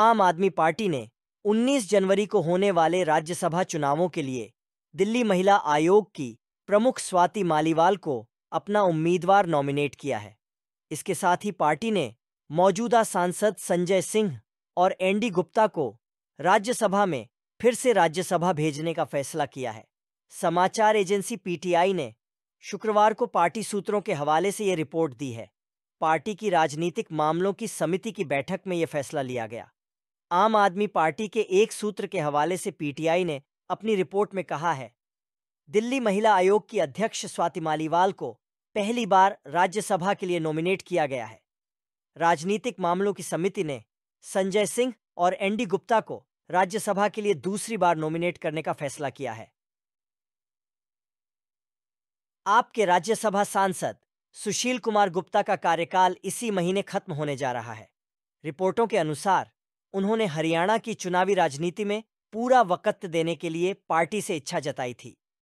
आम आदमी पार्टी ने 19 जनवरी को होने वाले राज्यसभा चुनावों के लिए दिल्ली महिला आयोग की प्रमुख स्वाति मालीवाल को अपना उम्मीदवार नॉमिनेट किया है इसके साथ ही पार्टी ने मौजूदा सांसद संजय सिंह और एनडी गुप्ता को राज्यसभा में फिर से राज्यसभा भेजने का फैसला किया है समाचार एजेंसी पीटीआई ने शुक्रवार को पार्टी सूत्रों के हवाले से ये रिपोर्ट दी है पार्टी की राजनीतिक मामलों की समिति की बैठक में ये फैसला लिया गया आम आदमी पार्टी के एक सूत्र के हवाले से पीटीआई ने अपनी रिपोर्ट में कहा है दिल्ली महिला आयोग की अध्यक्ष स्वाति मालीवाल को पहली बार राज्यसभा के लिए नॉमिनेट किया गया है राजनीतिक मामलों की समिति ने संजय सिंह और एनडी गुप्ता को राज्यसभा के लिए दूसरी बार नॉमिनेट करने का फैसला किया है आपके राज्यसभा सांसद सुशील कुमार गुप्ता का कार्यकाल इसी महीने खत्म होने जा रहा है रिपोर्टों के अनुसार उन्होंने हरियाणा की चुनावी राजनीति में पूरा वक़्त देने के लिए पार्टी से इच्छा जताई थी